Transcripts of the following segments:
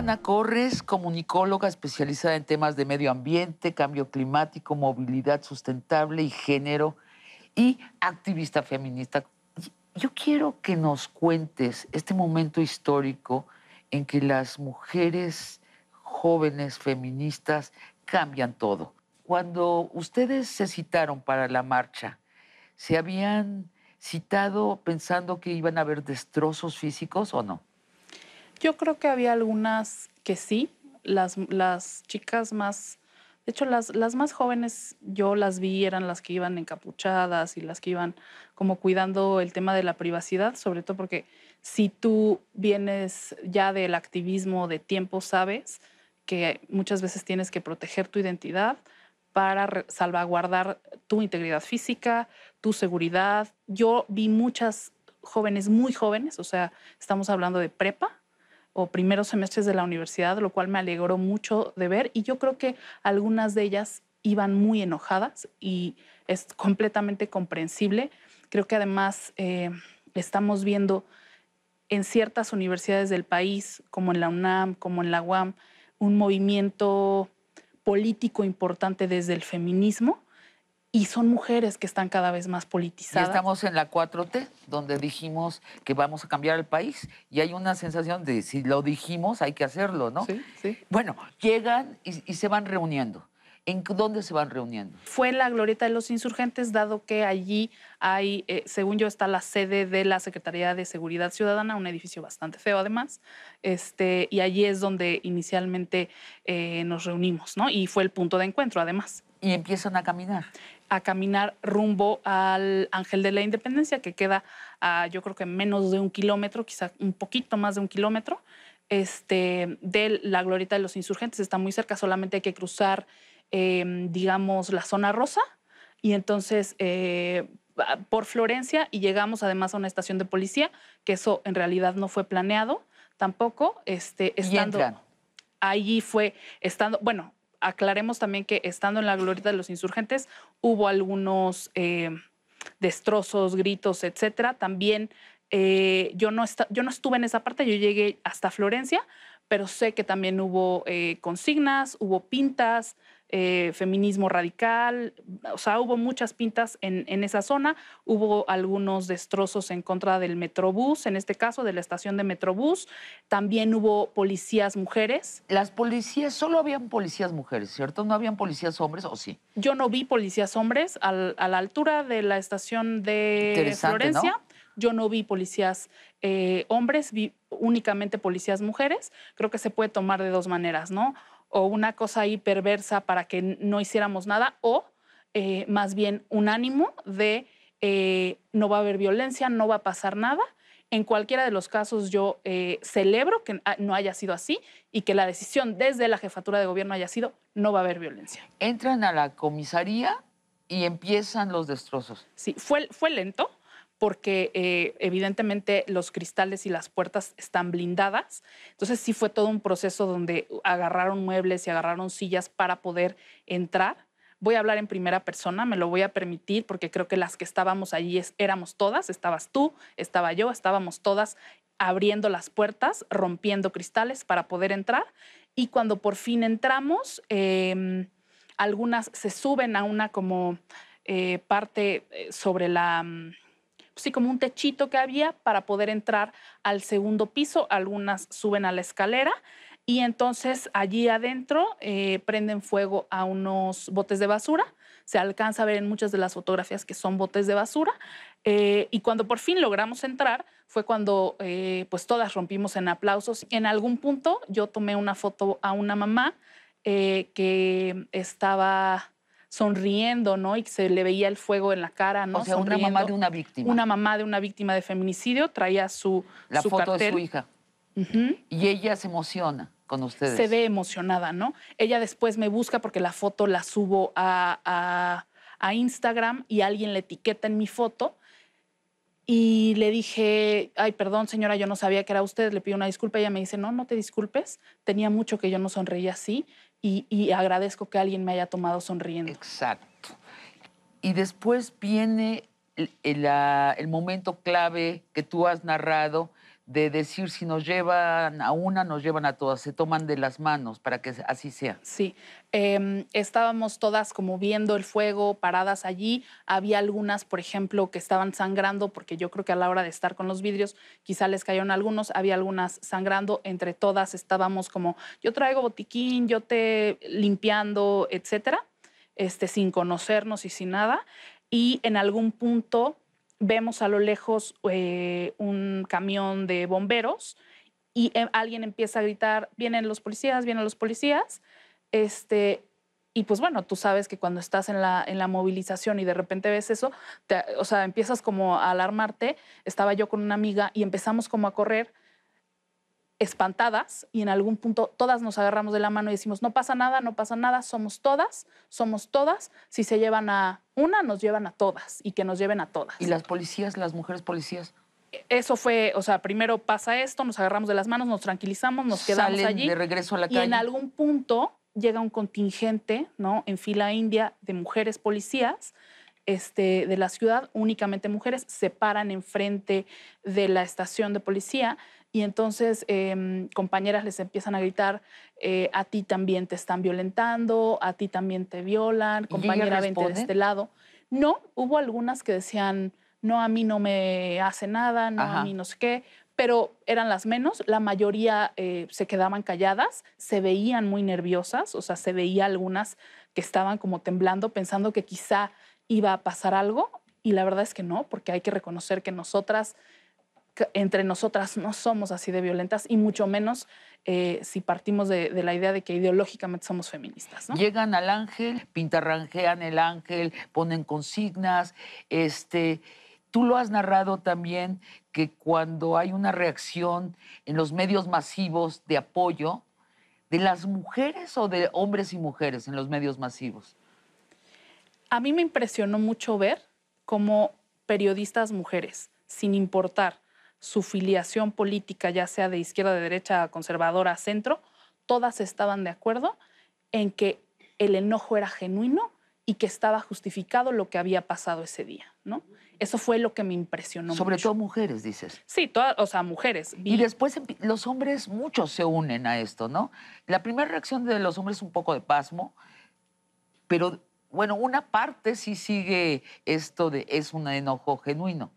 Ana Corres, comunicóloga especializada en temas de medio ambiente, cambio climático, movilidad sustentable y género, y activista feminista. Yo quiero que nos cuentes este momento histórico en que las mujeres jóvenes feministas cambian todo. Cuando ustedes se citaron para la marcha, ¿se habían citado pensando que iban a haber destrozos físicos o no? Yo creo que había algunas que sí, las, las chicas más, de hecho las, las más jóvenes yo las vi, eran las que iban encapuchadas y las que iban como cuidando el tema de la privacidad, sobre todo porque si tú vienes ya del activismo de tiempo, sabes que muchas veces tienes que proteger tu identidad para salvaguardar tu integridad física, tu seguridad. Yo vi muchas jóvenes muy jóvenes, o sea, estamos hablando de prepa, o primeros semestres de la universidad, lo cual me alegró mucho de ver y yo creo que algunas de ellas iban muy enojadas y es completamente comprensible. Creo que además eh, estamos viendo en ciertas universidades del país, como en la UNAM, como en la UAM, un movimiento político importante desde el feminismo y son mujeres que están cada vez más politizadas. estamos en la 4T, donde dijimos que vamos a cambiar el país y hay una sensación de si lo dijimos hay que hacerlo, ¿no? Sí, sí. Bueno, llegan y, se van reuniendo. ¿En dónde se van reuniendo? Fue en la Glorieta de los Insurgentes, dado que allí hay, eh, según yo, está la sede de la Secretaría de Seguridad Ciudadana, un edificio bastante feo además, este, y allí es donde inicialmente eh, nos reunimos, ¿no? Y fue el punto de encuentro además. Y empiezan a caminar a caminar rumbo al Ángel de la Independencia, que queda a yo creo que menos de un kilómetro, quizá un poquito más de un kilómetro, este, de la glorieta de los insurgentes. Está muy cerca, solamente hay que cruzar, em, digamos, la zona rosa y entonces eh, por Florencia y llegamos además a una estación de policía, que eso en realidad no fue planeado tampoco, este, estando... Allí fue estando, bueno, aclaremos también que estando en la glorieta de los insurgentes hubo algunos eh, destrozos, gritos, etcétera. También eh, yo, no yo no estuve en esa parte, yo llegué hasta Florencia, pero sé que también hubo eh, consignas, hubo pintas, eh, feminismo radical, o sea, hubo muchas pintas en, esa zona, hubo algunos destrozos en contra del Metrobús, en este caso de la estación de Metrobús, también hubo policías mujeres. Las policías, solo habían policías mujeres, ¿cierto? ¿No habían policías hombres o sí? Yo no vi policías hombres a la altura de la estación de Florencia. Yo no vi policías eh, hombres, vi únicamente policías mujeres. Creo que se puede tomar de dos maneras, ¿no? o una cosa ahí perversa para que no hiciéramos nada, o eh, más bien un ánimo de eh, no va a haber violencia, no va a pasar nada. En cualquiera de los casos yo eh, celebro que no haya sido así y que la decisión desde la jefatura de gobierno haya sido no va a haber violencia. Entran a la comisaría y empiezan los destrozos. Sí, fue, fue lento, porque eh, evidentemente los cristales y las puertas están blindadas. Entonces sí fue todo un proceso donde agarraron muebles y agarraron sillas para poder entrar. Voy a hablar en primera persona, me lo voy a permitir porque creo que las que estábamos allí éramos todas, estabas tú, estaba yo, estábamos todas abriendo las puertas, rompiendo cristales para poder entrar. Y cuando por fin entramos, em, algunas se suben a una como eh, parte eh, sobre la mm, sí, como un techito que había para poder entrar al segundo piso. Algunas suben a la escalera y entonces allí adentro eh, prenden fuego a unos botes de basura. Se alcanza a ver en muchas de las fotografías que son botes de basura. Eh, y cuando por fin logramos entrar, fue cuando eh, pues todas rompimos en aplausos. En algún punto yo tomé una foto a una mamá que estaba sonriendo, ¿no? Y se le veía el fuego en la cara, ¿no? O sea, una mamá de una víctima. Una mamá de una víctima de feminicidio traía su La foto de su hija. Y ella se emociona con ustedes. Se ve emocionada, ¿no? Ella después me busca porque la foto la subo a, Instagram y alguien la etiqueta en mi foto. Y le dije, ay, perdón señora, yo no sabía que era usted, le pido una disculpa. Ella me dice, no, no te disculpes, tenía mucho que yo no sonreía así y, agradezco que alguien me haya tomado sonriendo. Exacto. Y después viene el ah, momento clave que tú has narrado de decir si nos llevan a una, nos llevan a todas, se toman de las manos para que así sea. Sí, em, estábamos todas como viendo el fuego, paradas allí, había algunas, por ejemplo, que estaban sangrando, porque yo creo que a la hora de estar con los vidrios quizá les cayeron algunos, había algunas sangrando, entre todas estábamos como, yo traigo botiquín, yo te limpiando, etcétera, este, sin conocernos y sin nada, y en algún punto vemos a lo lejos eh, un camión de bomberos y eh, alguien empieza a gritar, vienen los policías, vienen los policías. Este, y pues bueno, tú sabes que cuando estás en la, en la movilización y de repente ves eso, o sea, empiezas como a alarmarte. Estaba yo con una amiga y empezamos como a correr espantadas y en algún punto todas nos agarramos de la mano y decimos, no pasa nada, no pasa nada, somos todas, somos todas, si se llevan a una, nos llevan a todas y que nos lleven a todas. ¿Y las policías, las mujeres policías? Eso fue, o sea, primero pasa esto, nos agarramos de las manos, nos tranquilizamos, nos quedamos Salen allí. de regreso a la calle. Y en algún punto llega un contingente, ¿no? En fila india de mujeres policías este, de la ciudad, únicamente mujeres, se paran enfrente de la estación de policía y entonces em, compañeras les empiezan a gritar, eh, a ti también te están violentando, a ti también te violan, compañera, vente de este lado. No, hubo algunas que decían, no, a mí no me hace nada, no, a mí no sé qué, pero eran las menos, la mayoría eh, se quedaban calladas, se veían muy nerviosas, o sea, se veía algunas que estaban como temblando pensando que quizá iba a pasar algo y la verdad es que no, porque hay que reconocer que nosotras, entre nosotras no somos así de violentas y mucho menos eh, si partimos de, la idea de que ideológicamente somos feministas. Llegan al ángel, pintarranjean el ángel, ponen consignas, este... Tú lo has narrado también que cuando hay una reacción en los medios masivos de apoyo, de las mujeres o de hombres y mujeres en los medios masivos? a mí me impresionó mucho ver cómo periodistas mujeres, sin importar su filiación política, ya sea de izquierda, de derecha, conservadora, centro, todas estaban de acuerdo en que el enojo era genuino y que estaba justificado lo que había pasado ese día, ¿no? Eso fue lo que me impresionó. Sobre todo mujeres, dices. Sí, todas, o sea, mujeres. Y después los hombres, muchos se unen a esto, ¿no? La primera reacción de los hombres es un poco de pasmo, pero bueno, una parte sí sigue esto de es un enojo genuino.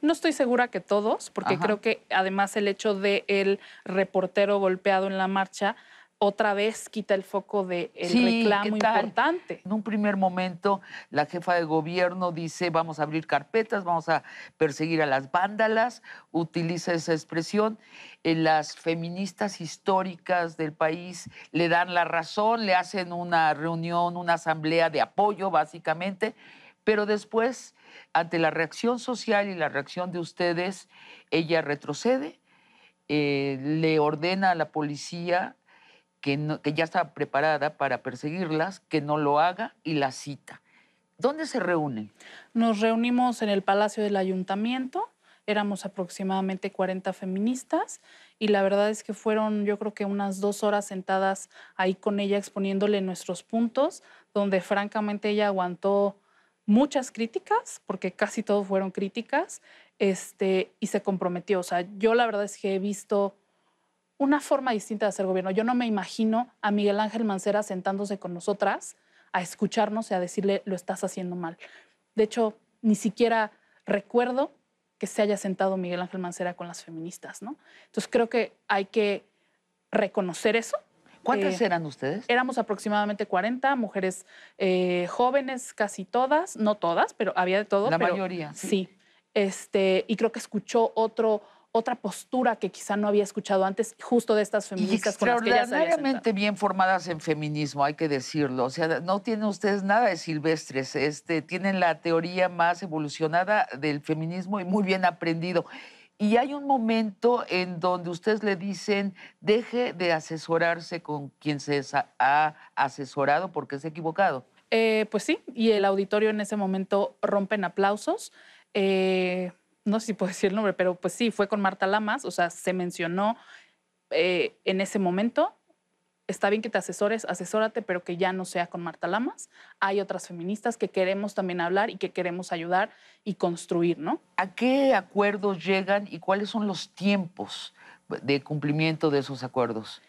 No estoy segura que todos, porque creo que además el hecho del el reportero golpeado en la marcha otra vez quita el foco del de reclamo importante. En un primer momento, la jefa de gobierno dice, vamos a abrir carpetas, vamos a perseguir a las vándalas, utiliza esa expresión. Eh, las feministas históricas del país le dan la razón, le hacen una reunión, una asamblea de apoyo, básicamente, pero después, ante la reacción social y la reacción de ustedes, ella retrocede. Eh, le ordena a la policía que, ya está preparada para perseguirlas, que no lo haga y la cita. ¿Dónde se reúnen? Nos reunimos en el Palacio del Ayuntamiento, éramos aproximadamente 40 feministas y la verdad es que fueron yo creo que unas dos horas sentadas ahí con ella exponiéndole nuestros puntos, donde francamente ella aguantó muchas críticas, porque casi todos fueron críticas, este, y se comprometió. O sea, yo la verdad es que he visto una forma distinta de hacer gobierno. Yo no me imagino a Miguel Ángel Mancera sentándose con nosotras a escucharnos y a decirle lo estás haciendo mal. De hecho, ni siquiera recuerdo que se haya sentado Miguel Ángel Mancera con las feministas, ¿no? Entonces creo que hay que reconocer eso. ¿Cuántas eh, eran ustedes? Éramos aproximadamente 40 mujeres eh, jóvenes, casi todas, no todas, pero había de todo. La mayoría. Sí. Este, y creo que escuchó otro otra postura que quizá no había escuchado antes, justo de estas feministas con las que bien formadas en feminismo, hay que decirlo. O sea, no tienen ustedes nada de silvestres. Este, tienen la teoría más evolucionada del feminismo y muy bien aprendido. Y hay un momento en donde ustedes le dicen, deje de asesorarse con quien se ha asesorado porque es equivocado. Eh, pues sí, y el auditorio en ese momento rompen aplausos. Eh, no sé si puedo decir el nombre, pero pues sí, fue con Marta Lamas, o sea, se mencionó eh, en ese momento. Está bien que te asesores, asesórate, pero que ya no sea con Marta Lamas. Hay otras feministas que queremos también hablar y que queremos ayudar y construir, ¿no? ¿A qué acuerdos llegan y cuáles son los tiempos de cumplimiento de esos acuerdos?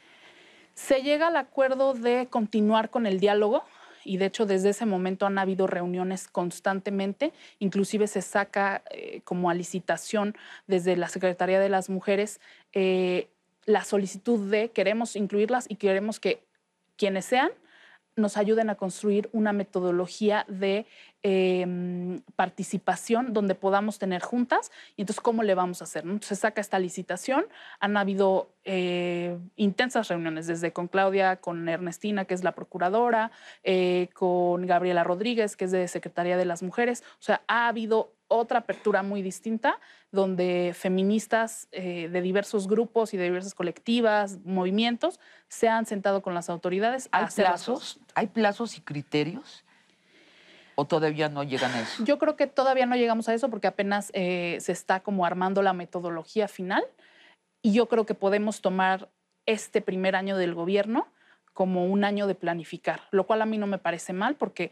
Se llega al acuerdo de continuar con el diálogo, y de hecho desde ese momento han habido reuniones constantemente, inclusive se saca eh, como a licitación desde la Secretaría de las Mujeres eh, la solicitud de queremos incluirlas y queremos que quienes sean nos ayuden a construir una metodología de Em, participación donde podamos tener juntas. Y entonces, ¿cómo le vamos a hacer? ¿No? se saca esta licitación. Han habido eh, intensas reuniones, desde con Claudia, con Ernestina, que es la procuradora, eh, con Gabriela Rodríguez, que es de Secretaría de las Mujeres. O sea, ha habido otra apertura muy distinta, donde feministas eh, de diversos grupos y de diversas colectivas, movimientos, se han sentado con las autoridades. ¿Hay ¿Hay plazos y criterios? ¿O todavía no llegan a eso? Yo creo que todavía no llegamos a eso porque apenas eh, se está como armando la metodología final y yo creo que podemos tomar este primer año del gobierno como un año de planificar, lo cual a mí no me parece mal porque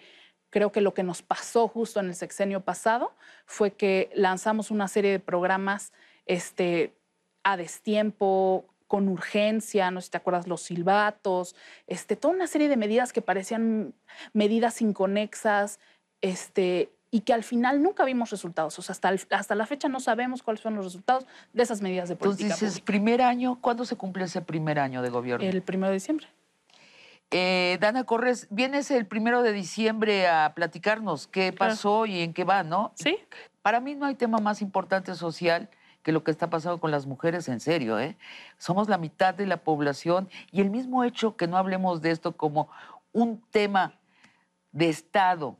creo que lo que nos pasó justo en el sexenio pasado fue que lanzamos una serie de programas este, a destiempo, con urgencia, no sé si te acuerdas, los silbatos, este, toda una serie de medidas que parecían medidas inconexas, este, y que al final nunca vimos resultados. O sea, hasta, hasta la fecha no sabemos cuáles son los resultados de esas medidas de política. Entonces dices, primer año, ¿cuándo se cumple ese primer año de gobierno? El primero de diciembre. Eh, Dana Corres, vienes el primero de diciembre a platicarnos qué pasó y en qué va, ¿no? Sí. Para mí no hay tema más importante social que lo que está pasando con las mujeres, en serio, ¿eh? Somos la mitad de la población y el mismo hecho que no hablemos de esto como un tema de Estado,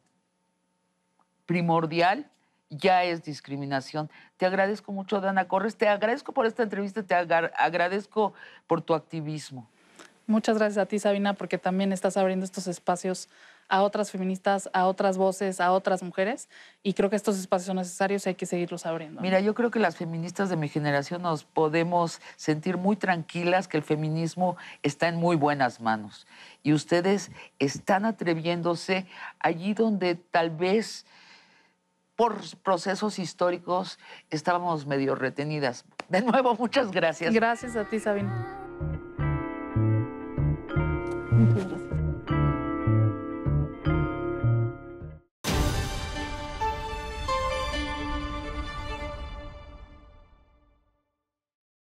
primordial ya es discriminación. Te agradezco mucho, Dana Corres, te agradezco por esta entrevista, te agradezco por tu activismo. Muchas gracias a ti, Sabina, porque también estás abriendo estos espacios a otras feministas, a otras voces, a otras mujeres. Y creo que estos espacios son necesarios y hay que seguirlos abriendo. Mira, yo creo que las feministas de mi generación nos podemos sentir muy tranquilas que el feminismo está en muy buenas manos. Y ustedes están atreviéndose allí donde tal vez por procesos históricos estábamos medio retenidas. De nuevo, muchas gracias. Gracias a ti, Sabina.